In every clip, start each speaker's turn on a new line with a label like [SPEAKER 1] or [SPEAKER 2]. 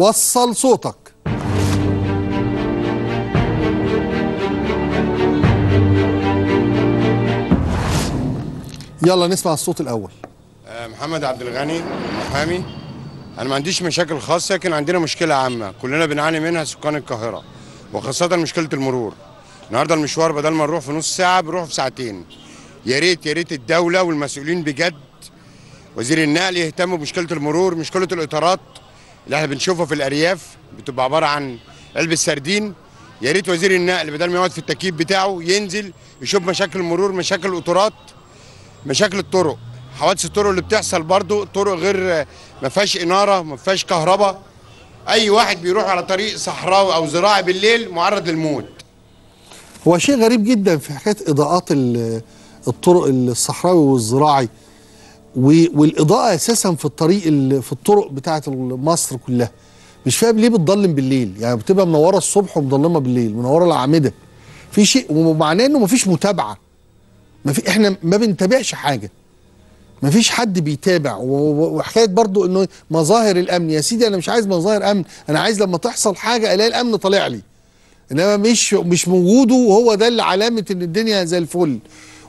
[SPEAKER 1] وصل صوتك يلا نسمع الصوت الاول
[SPEAKER 2] آه، محمد عبد الغني محامي انا ما عنديش مشاكل خاصه لكن عندنا مشكله عامه كلنا بنعاني منها سكان القاهره وخاصه مشكله المرور النهارده المشوار بدل ما نروح في نص ساعه بنروح في ساعتين يا ريت يا ريت الدوله والمسؤولين بجد وزير النقل يهتموا بمشكله المرور مشكله الاطارات اللي احنا بنشوفه في الارياف بتبقى عباره عن علبه سردين يا ريت وزير النقل بدل ما يقعد في التكييف بتاعه ينزل يشوف مشاكل المرور مشاكل القطورات مشاكل الطرق حوادث الطرق اللي بتحصل برضو طرق غير ما فيهاش اناره ما فيهاش كهرباء اي واحد بيروح على طريق صحراوي او زراعي بالليل معرض للموت
[SPEAKER 1] هو شيء غريب جدا في حكايه اضاءات الطرق الصحراوي والزراعي والاضاءه اساسا في الطريق في الطرق بتاعه مصر كلها مش فاهم ليه بتضلم بالليل يعني بتبقى منوره الصبح ومضلمه بالليل منوره الاعمده في شيء ومعناه انه مفيش متابعه ما في احنا ما بنتابعش حاجه ما فيش حد بيتابع وحكايه برضو انه مظاهر الامن يا سيدي انا مش عايز مظاهر امن انا عايز لما تحصل حاجه الاقي الامن طالع لي انما مش مش موجوده وهو ده اللي علامه ان الدنيا زي الفل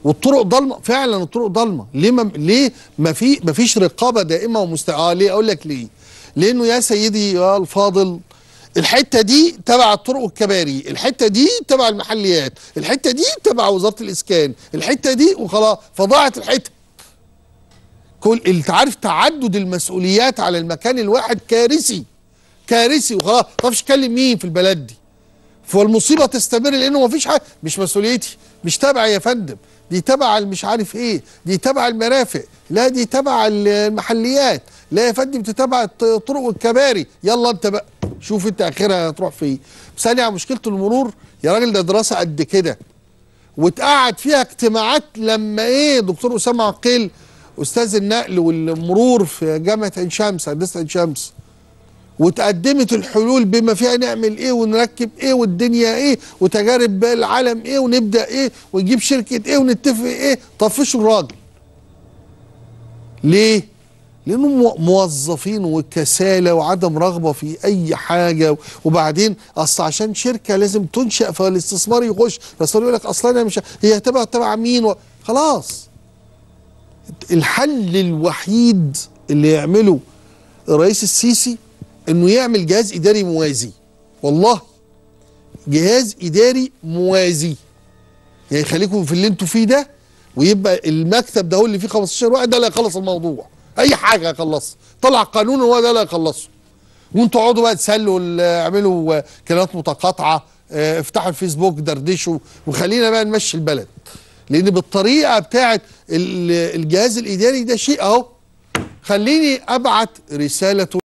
[SPEAKER 1] والطرق ضلمه فعلا الطرق ضلمه ليه ما ليه ما في ما فيش رقابه دائمه اه ليه اقول لك ليه لانه يا سيدي يا الفاضل الحته دي تبع الطرق والكباري الحته دي تبع المحليات الحته دي تبع وزاره الاسكان الحته دي وخلاص فضاعت الحته كل انت عارف تعدد المسؤوليات على المكان الواحد كارثي كارثي وخلاص ما تعرفش تكلم مين في البلد دي فالمصيبه تستمر لانه ما فيش حاجه مش مسؤوليتي مش تابع يا فندم دي تبع مش عارف ايه دي تبع المرافق لا دي تبع المحليات لا يا فندم بتتابع الطرق والكباري يلا انت بقى شوف انت اخرها هتروح فين ثانيه مشكله المرور يا راجل ده دراسه قد كده واتقعد فيها اجتماعات لما ايه دكتور اسامه عقيل استاذ النقل والمرور في جامعه عين شمس هندسه عين شمس وتقدمت الحلول بما فيها نعمل ايه ونركب ايه والدنيا ايه وتجارب العالم ايه ونبدا ايه ونجيب شركه ايه ونتفق ايه طفشوا الراجل ليه لانهم موظفين وكسالى وعدم رغبه في اي حاجه وبعدين اصل عشان شركه لازم تنشا فالاستثمار يخش الرسول يقول لك اصل انا مش هي تبع تبع مين و... خلاص الحل الوحيد اللي يعمله الرئيس السيسي انه يعمل جهاز اداري موازي والله جهاز اداري موازي يعني خليكم في اللي انتوا فيه ده ويبقى المكتب ده هو اللي فيه 15 واحد ده اللي هيخلص الموضوع اي حاجه هيخلصها طلع قانون هو ده اللي هيخلصه وانتوا اقعدوا بقى تسلوا اعملوا كلمات متقاطعه آه، افتحوا الفيسبوك دردشوا وخلينا بقى نمشي البلد لان بالطريقه بتاعه الجهاز الاداري ده شيء اهو خليني ابعت رساله